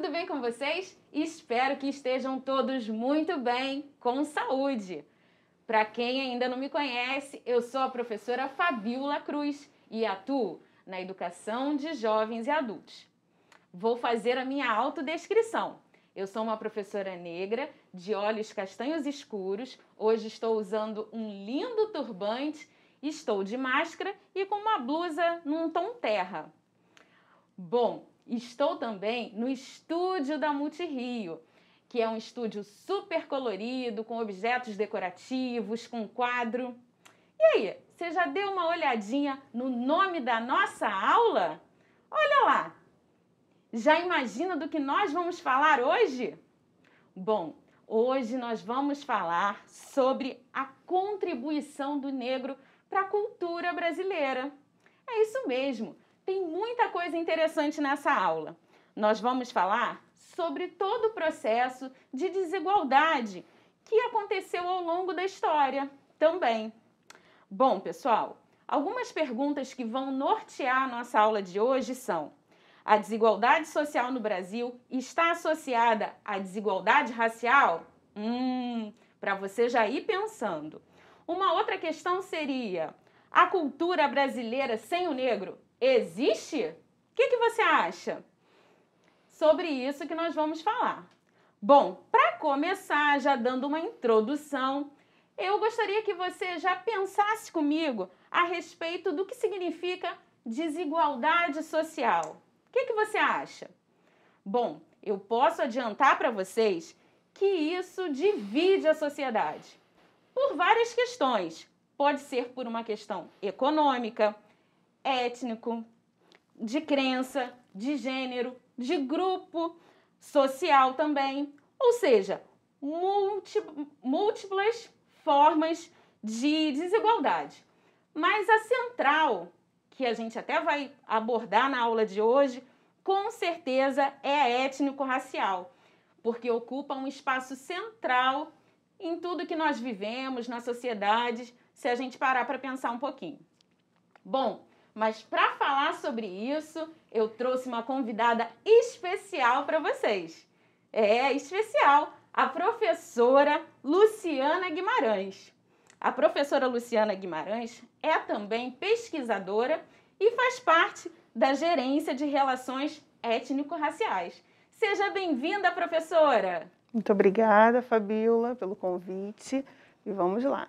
tudo bem com vocês? Espero que estejam todos muito bem, com saúde. Para quem ainda não me conhece, eu sou a professora Fabiola Cruz e atuo na educação de jovens e adultos. Vou fazer a minha autodescrição. Eu sou uma professora negra, de olhos castanhos escuros. Hoje estou usando um lindo turbante, estou de máscara e com uma blusa num tom terra. Bom, Estou também no estúdio da Multirio, que é um estúdio super colorido, com objetos decorativos, com quadro. E aí, você já deu uma olhadinha no nome da nossa aula? Olha lá! Já imagina do que nós vamos falar hoje? Bom, hoje nós vamos falar sobre a contribuição do negro para a cultura brasileira. É isso mesmo. Tem muita coisa interessante nessa aula. Nós vamos falar sobre todo o processo de desigualdade que aconteceu ao longo da história também. Bom, pessoal, algumas perguntas que vão nortear a nossa aula de hoje são: a desigualdade social no Brasil está associada à desigualdade racial? Hum, para você já ir pensando. Uma outra questão seria: a cultura brasileira sem o negro existe? O que, que você acha? Sobre isso que nós vamos falar. Bom, para começar, já dando uma introdução, eu gostaria que você já pensasse comigo a respeito do que significa desigualdade social. O que, que você acha? Bom, eu posso adiantar para vocês que isso divide a sociedade por várias questões, Pode ser por uma questão econômica, étnico, de crença, de gênero, de grupo social também. Ou seja, múltiplas formas de desigualdade. Mas a central, que a gente até vai abordar na aula de hoje, com certeza é a étnico-racial, porque ocupa um espaço central em tudo que nós vivemos, na sociedade, se a gente parar para pensar um pouquinho. Bom, mas para falar sobre isso, eu trouxe uma convidada especial para vocês. É, especial, a professora Luciana Guimarães. A professora Luciana Guimarães é também pesquisadora e faz parte da gerência de relações étnico-raciais. Seja bem-vinda, professora! Muito obrigada, Fabiola, pelo convite e vamos lá.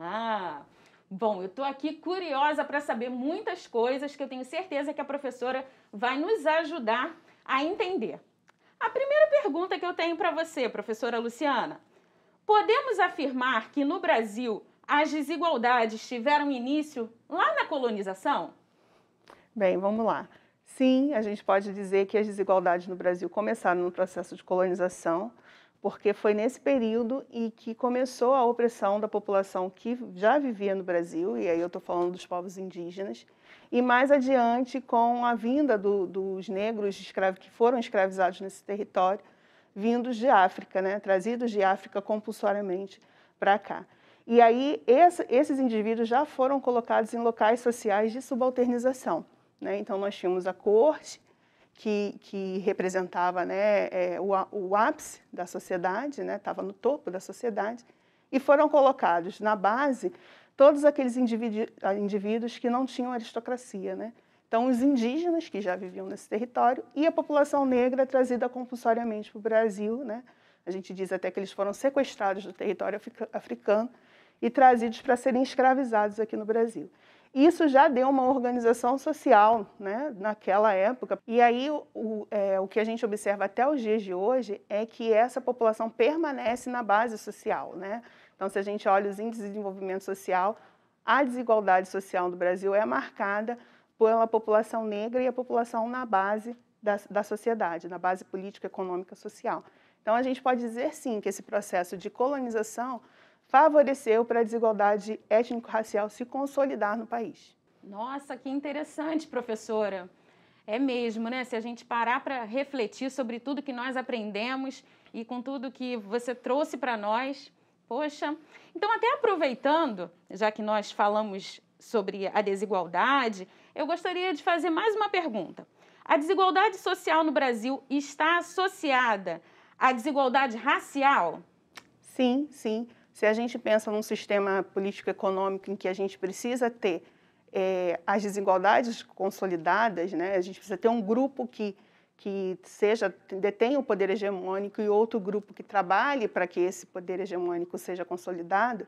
Ah, bom, eu estou aqui curiosa para saber muitas coisas que eu tenho certeza que a professora vai nos ajudar a entender. A primeira pergunta que eu tenho para você, professora Luciana: podemos afirmar que no Brasil as desigualdades tiveram início lá na colonização? Bem, vamos lá. Sim, a gente pode dizer que as desigualdades no Brasil começaram no processo de colonização, porque foi nesse período e que começou a opressão da população que já vivia no Brasil, e aí eu estou falando dos povos indígenas, e mais adiante, com a vinda do, dos negros escravos, que foram escravizados nesse território, vindos de África, né, trazidos de África compulsoriamente para cá. E aí esse, esses indivíduos já foram colocados em locais sociais de subalternização. Né? Então nós tínhamos a corte, que, que representava né, é, o, o, ápice da sociedade, estava né, no topo da sociedade, e foram colocados na base todos aqueles indivíduos, ah, indivíduos que não tinham aristocracia. Né? Então, os indígenas que já viviam nesse território e a população negra trazida compulsoriamente para o Brasil. Né? A gente diz até que eles foram sequestrados do território africano e trazidos para serem escravizados aqui no Brasil. Isso já deu uma organização social né, naquela época. E aí o, é, o que a gente observa até os dias de hoje é que essa população permanece na base social. Né? Então, se a gente olha os índices de desenvolvimento social, a desigualdade social no Brasil é marcada pela população negra e a população na base da, da sociedade, na base política, econômica, social. Então, a gente pode dizer sim que esse processo de colonização favoreceu para a desigualdade étnico-racial se consolidar no país. Nossa, que interessante, professora. É mesmo, né? Se a gente parar para refletir sobre tudo que nós aprendemos e com tudo que você trouxe para nós, poxa. Então, até aproveitando, já que nós falamos sobre a desigualdade, eu gostaria de fazer mais uma pergunta. A desigualdade social no Brasil está associada à desigualdade racial? Sim, sim. Se a gente pensa num sistema político-econômico em que a gente precisa ter é, as desigualdades consolidadas, né? a gente precisa ter um grupo que, que seja detém o poder hegemônico e outro grupo que trabalhe para que esse poder hegemônico seja consolidado,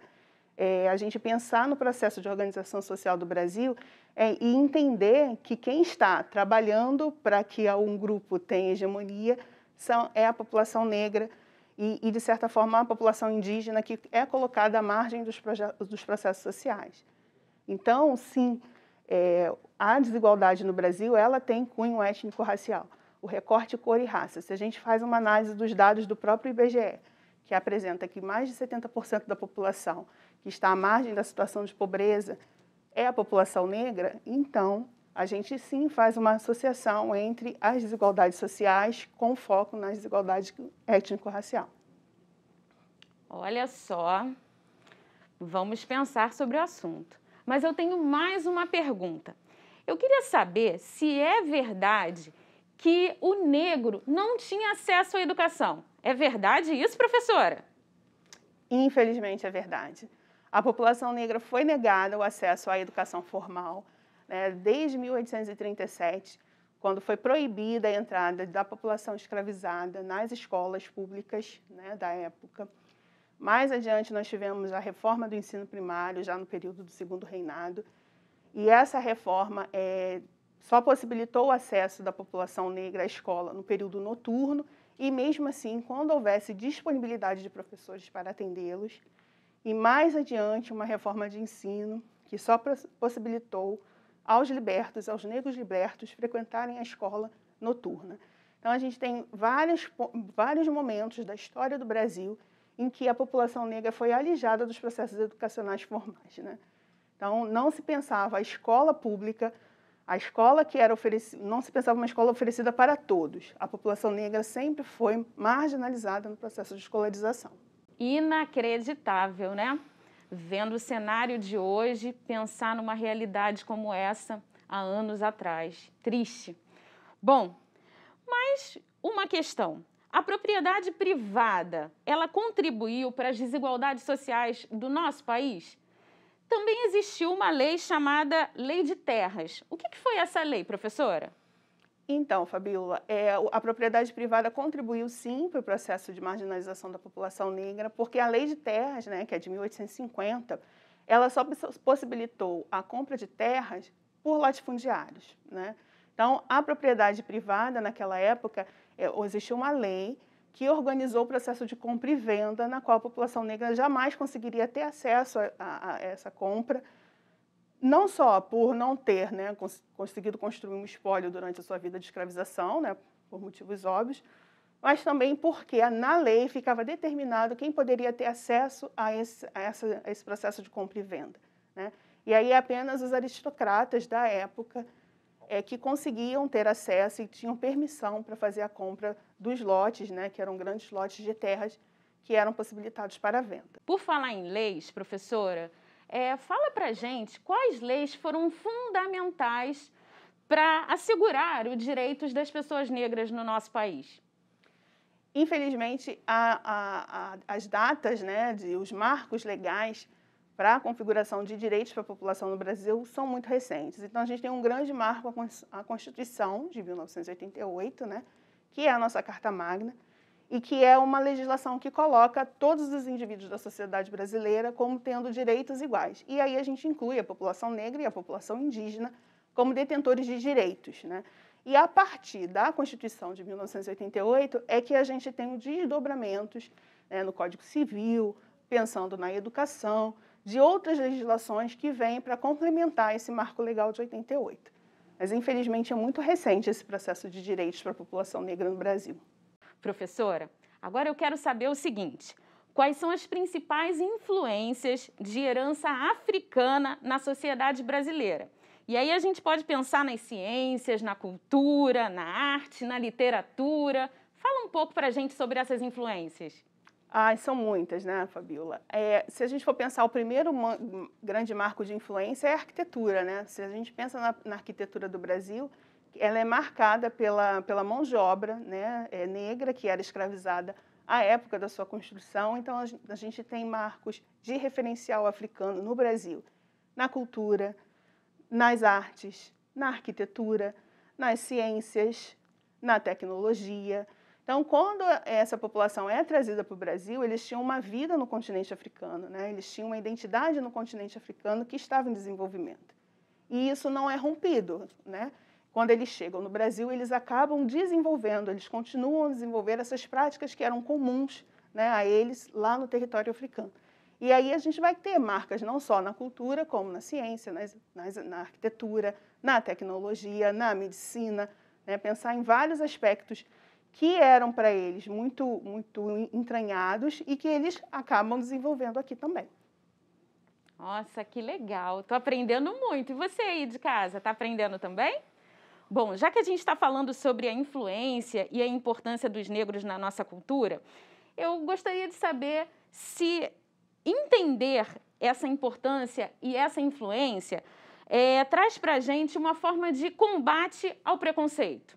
é, a gente pensar no processo de organização social do Brasil é, e entender que quem está trabalhando para que um grupo tenha hegemonia são, é a população negra, e, e, de certa forma, a população indígena que é colocada à margem dos, dos processos sociais. Então, sim, é, a desigualdade no Brasil ela tem cunho étnico-racial, o recorte cor e raça. Se a gente faz uma análise dos dados do próprio IBGE, que apresenta que mais de 70% da população que está à margem da situação de pobreza é a população negra, então a gente sim faz uma associação entre as desigualdades sociais com foco nas desigualdades étnico-racial. Olha só, vamos pensar sobre o assunto. Mas eu tenho mais uma pergunta. Eu queria saber se é verdade que o negro não tinha acesso à educação. É verdade isso, professora? Infelizmente é verdade. A população negra foi negada o acesso à educação formal, né, desde 1837, quando foi proibida a entrada da população escravizada nas escolas públicas né, da época. Mais adiante, nós tivemos a reforma do ensino primário, já no período do Segundo Reinado, e essa reforma é, só possibilitou o acesso da população negra à escola no período noturno e, mesmo assim, quando houvesse disponibilidade de professores para atendê-los. E mais adiante, uma reforma de ensino que só possibilitou aos libertos, aos negros libertos, frequentarem a escola noturna. Então, a gente tem vários vários momentos da história do Brasil em que a população negra foi alijada dos processos educacionais formais. Né? Então, não se pensava a escola pública, a escola que era oferecida, não se pensava uma escola oferecida para todos. A população negra sempre foi marginalizada no processo de escolarização. Inacreditável, né? vendo o cenário de hoje, pensar numa realidade como essa há anos atrás. Triste. Bom, mas uma questão. A propriedade privada, ela contribuiu para as desigualdades sociais do nosso país? Também existiu uma lei chamada Lei de Terras. O que foi essa lei, professora? Então, Fabíola, é, a propriedade privada contribuiu sim para o processo de marginalização da população negra, porque a lei de terras, né, que é de 1850, ela só possibilitou a compra de terras por latifundiários. Né? Então, a propriedade privada, naquela época, é, existiu uma lei que organizou o processo de compra e venda, na qual a população negra jamais conseguiria ter acesso a, a, a essa compra não só por não ter né, cons conseguido construir um espólio durante a sua vida de escravização, né, por motivos óbvios, mas também porque na lei ficava determinado quem poderia ter acesso a esse, a essa, a esse processo de compra e venda. Né? E aí apenas os aristocratas da época é, que conseguiam ter acesso e tinham permissão para fazer a compra dos lotes, né, que eram grandes lotes de terras que eram possibilitados para a venda. Por falar em leis, professora, é, fala para gente quais leis foram fundamentais para assegurar os direitos das pessoas negras no nosso país. Infelizmente, a, a, a, as datas, né, de, os marcos legais para a configuração de direitos para a população no Brasil são muito recentes. Então, a gente tem um grande marco, a Constituição de 1988, né, que é a nossa Carta Magna, e que é uma legislação que coloca todos os indivíduos da sociedade brasileira como tendo direitos iguais. E aí a gente inclui a população negra e a população indígena como detentores de direitos, né? E a partir da Constituição de 1988 é que a gente tem desdobramentos né, no Código Civil, pensando na educação, de outras legislações que vêm para complementar esse marco legal de 88. Mas, infelizmente, é muito recente esse processo de direitos para a população negra no Brasil. Professora, agora eu quero saber o seguinte: quais são as principais influências de herança africana na sociedade brasileira? E aí a gente pode pensar nas ciências, na cultura, na arte, na literatura. Fala um pouco para a gente sobre essas influências. Ah, são muitas, né, Fabiola? É, se a gente for pensar, o primeiro grande marco de influência é a arquitetura, né? Se a gente pensa na, na arquitetura do Brasil, ela é marcada pela, pela mão de obra né, é, negra, que era escravizada à época da sua construção. Então, a gente, a gente tem marcos de referencial africano no Brasil, na cultura, nas artes, na arquitetura, nas ciências, na tecnologia. Então, quando essa população é trazida para o Brasil, eles tinham uma vida no continente africano, né? eles tinham uma identidade no continente africano que estava em desenvolvimento. E isso não é rompido. Né? quando eles chegam no Brasil, eles acabam desenvolvendo, eles continuam a desenvolver essas práticas que eram comuns né, a eles lá no território africano. E aí a gente vai ter marcas não só na cultura, como na ciência, nas, nas, na arquitetura, na tecnologia, na medicina, né, pensar em vários aspectos que eram para eles muito, muito entranhados e que eles acabam desenvolvendo aqui também. Nossa, que legal! Estou aprendendo muito. E você aí de casa, está aprendendo também? Bom, já que a gente está falando sobre a influência e a importância dos negros na nossa cultura, eu gostaria de saber se entender essa importância e essa influência é, traz para a gente uma forma de combate ao preconceito.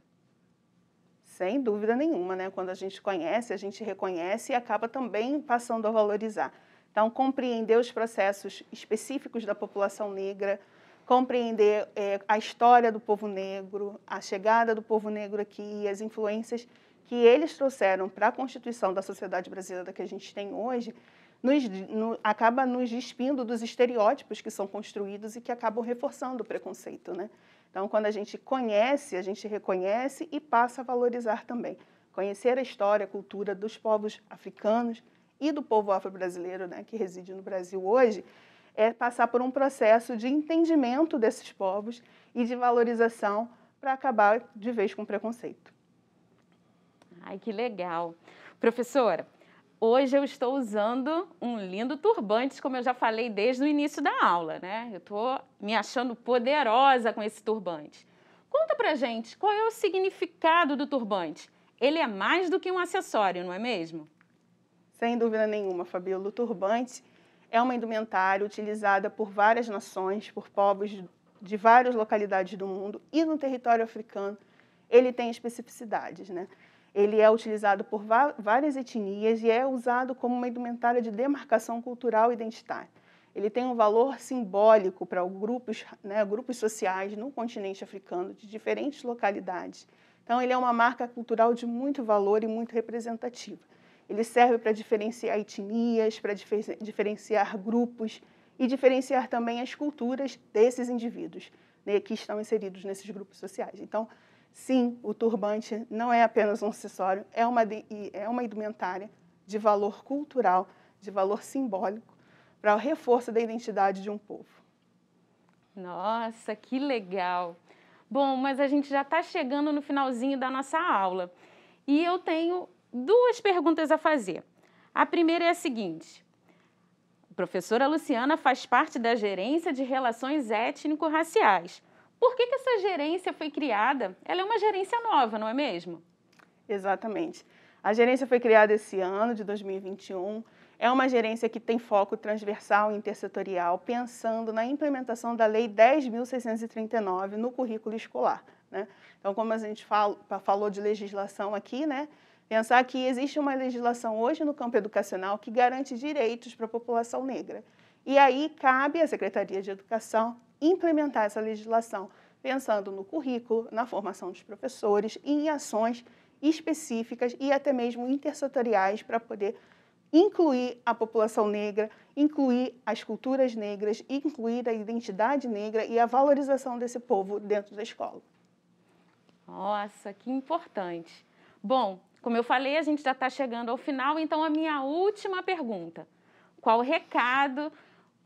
Sem dúvida nenhuma, né? Quando a gente conhece, a gente reconhece e acaba também passando a valorizar. Então, compreender os processos específicos da população negra, compreender é, a história do povo negro, a chegada do povo negro aqui e as influências que eles trouxeram para a constituição da sociedade brasileira que a gente tem hoje, nos, no, acaba nos despindo dos estereótipos que são construídos e que acabam reforçando o preconceito. Né? Então, quando a gente conhece, a gente reconhece e passa a valorizar também. Conhecer a história, a cultura dos povos africanos e do povo afro-brasileiro né, que reside no Brasil hoje é passar por um processo de entendimento desses povos e de valorização para acabar de vez com o preconceito. Ai, que legal. Professora, Hoje eu estou usando um lindo turbante, como eu já falei desde o início da aula, né? Eu estou me achando poderosa com esse turbante. Conta pra gente, qual é o significado do turbante? Ele é mais do que um acessório, não é mesmo? Sem dúvida nenhuma, Fabíola. O turbante, é uma indumentária utilizada por várias nações, por povos de várias localidades do mundo e no território africano ele tem especificidades, né? Ele é utilizado por várias etnias e é usado como uma indumentária de demarcação cultural e identitária. Ele tem um valor simbólico para grupos, né, grupos sociais no continente africano de diferentes localidades. Então, ele é uma marca cultural de muito valor e muito representativa. Ele serve para diferenciar etnias, para diferenciar grupos e diferenciar também as culturas desses indivíduos né, que estão inseridos nesses grupos sociais. Então, sim, o turbante não é apenas um acessório, é uma, de, é uma indumentária de valor cultural, de valor simbólico, para o reforço da identidade de um povo. Nossa, que legal! Bom, mas a gente já está chegando no finalzinho da nossa aula. E eu tenho duas perguntas a fazer. A primeira é a seguinte: a professora Luciana faz parte da gerência de relações étnico-raciais. Por que, que essa gerência foi criada? Ela é uma gerência nova, não é mesmo? Exatamente. A gerência foi criada esse ano, de 2021. É uma gerência que tem foco transversal e intersetorial, pensando na implementação da Lei 10.639 no currículo escolar. Né? Então, como a gente falou de legislação aqui, né? Pensar que existe uma legislação hoje no campo educacional que garante direitos para a população negra. E aí cabe à Secretaria de Educação implementar essa legislação, pensando no currículo, na formação dos professores e em ações específicas e até mesmo intersetoriais para poder incluir a população negra, incluir as culturas negras, incluir a identidade negra e a valorização desse povo dentro da escola. Nossa, que importante. Bom, como eu falei, a gente já está chegando ao final, então a minha última pergunta: qual recado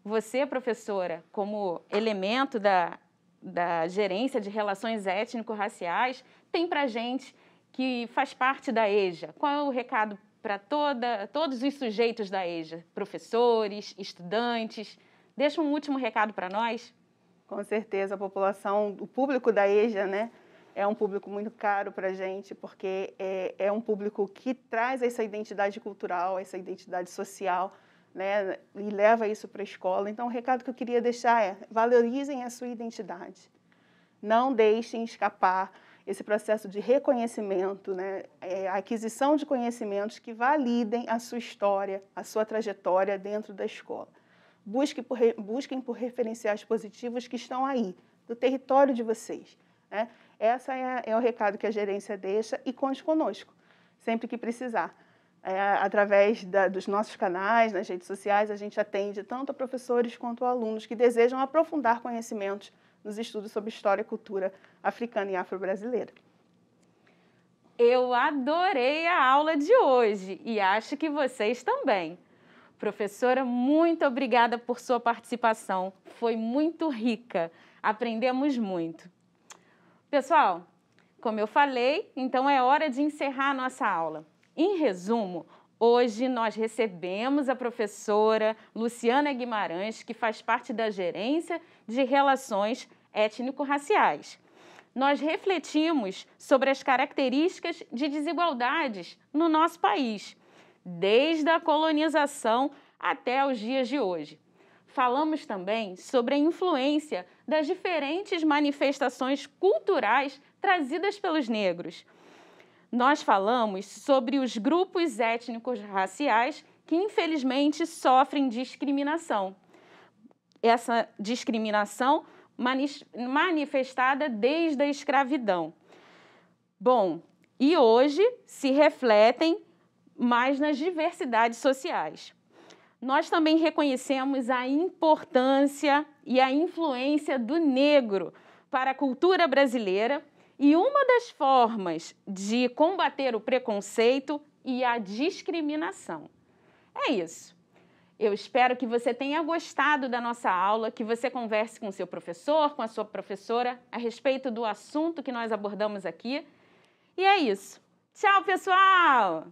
você, professora, como elemento da, da gerência de relações étnico-raciais, tem para gente que faz parte da EJA? Qual é o recado para todos os sujeitos da EJA, professores, estudantes? Deixa um último recado para nós. Com certeza, a população, o público da EJA, né, é um público muito caro para a gente, porque é, é, um público que traz essa identidade cultural, essa identidade social, né, e leva isso para a escola. Então, o recado que eu queria deixar é: valorizem a sua identidade. Não deixem escapar esse processo de reconhecimento, né, é, a aquisição de conhecimentos que validem a sua história, a sua trajetória dentro da escola. Busque por, busquem por referenciais positivos que estão aí, do território de vocês. Né? Essa é, é o recado que a gerência deixa e conte conosco, sempre que precisar. É, através da, dos nossos canais, nas redes sociais, a gente atende tanto a professores quanto a alunos que desejam aprofundar conhecimentos nos estudos sobre história e cultura africana e afro-brasileira. Eu adorei a aula de hoje e acho que vocês também. Professora, muito obrigada por sua participação. Foi muito rica. Aprendemos muito. Pessoal, como eu falei, então é hora de encerrar a nossa aula. Em resumo, hoje nós recebemos a professora Luciana Guimarães, que faz parte da gerência de relações étnico-raciais. Nós refletimos sobre as características de desigualdades no nosso país, desde a colonização até os dias de hoje. Falamos também sobre a influência das diferentes manifestações culturais trazidas pelos negros. Nós falamos sobre os grupos étnicos raciais que, infelizmente, sofrem discriminação. Essa discriminação manifestada desde a escravidão. Bom, e hoje se refletem mais nas diversidades sociais nós também reconhecemos a importância e a influência do negro para a cultura brasileira e uma das formas de combater o preconceito e a discriminação. É isso. Eu espero que você tenha gostado da nossa aula, que você converse com seu professor, com a sua professora a respeito do assunto que nós abordamos aqui. E é isso. Tchau, pessoal!